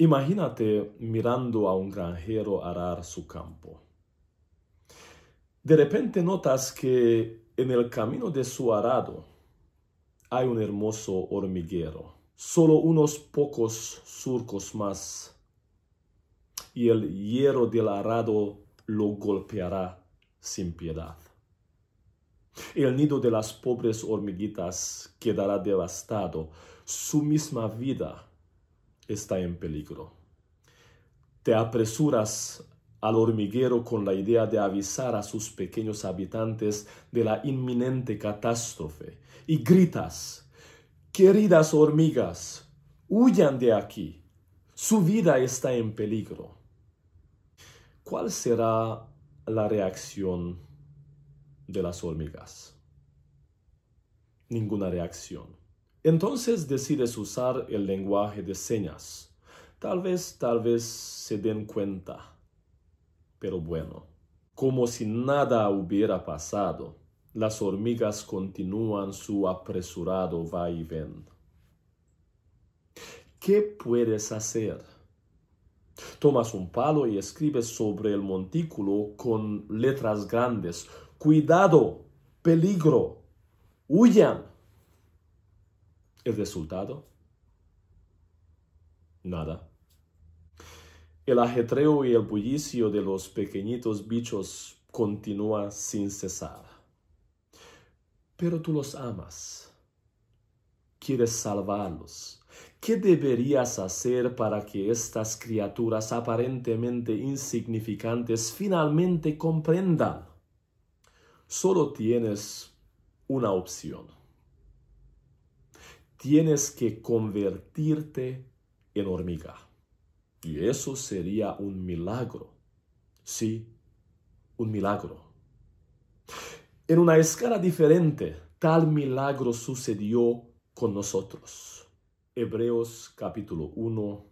Imagínate mirando a un granjero arar su campo. De repente notas que en el camino de su arado hay un hermoso hormiguero, solo unos pocos surcos más, y el hierro del arado lo golpeará sin piedad. El nido de las pobres hormiguitas quedará devastado, su misma vida está en peligro. Te apresuras al hormiguero con la idea de avisar a sus pequeños habitantes de la inminente catástrofe y gritas, queridas hormigas, huyan de aquí, su vida está en peligro. ¿Cuál será la reacción de las hormigas? Ninguna reacción. Entonces decides usar el lenguaje de señas. Tal vez, tal vez se den cuenta. Pero bueno, como si nada hubiera pasado, las hormigas continúan su apresurado va y ven. ¿Qué puedes hacer? Tomas un palo y escribes sobre el montículo con letras grandes. Cuidado, peligro, huyan resultado, nada. El ajetreo y el bullicio de los pequeñitos bichos continúa sin cesar. Pero tú los amas. Quieres salvarlos. ¿Qué deberías hacer para que estas criaturas aparentemente insignificantes finalmente comprendan? Solo tienes una opción tienes que convertirte en hormiga. Y eso sería un milagro. Sí, un milagro. En una escala diferente, tal milagro sucedió con nosotros. Hebreos capítulo 1,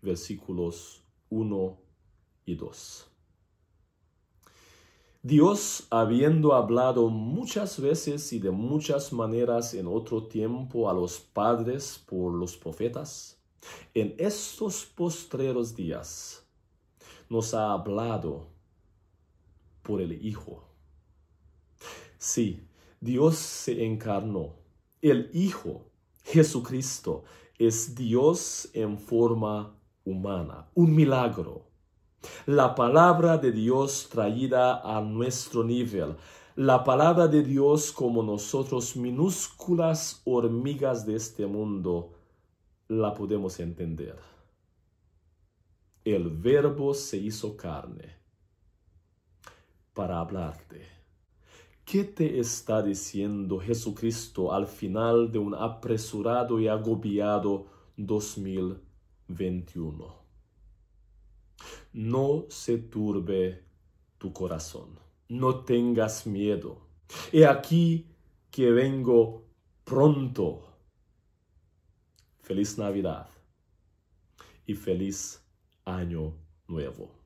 versículos 1 y 2. Dios, habiendo hablado muchas veces y de muchas maneras en otro tiempo a los padres por los profetas, en estos postreros días nos ha hablado por el Hijo. Sí, Dios se encarnó. El Hijo, Jesucristo, es Dios en forma humana, un milagro la palabra de Dios traída a nuestro nivel. La palabra de Dios como nosotros, minúsculas hormigas de este mundo, la podemos entender. El verbo se hizo carne para hablarte. ¿Qué te está diciendo Jesucristo al final de un apresurado y agobiado 2021? No se turbe tu corazón, no tengas miedo. He aquí que vengo pronto. Feliz Navidad y feliz año nuevo.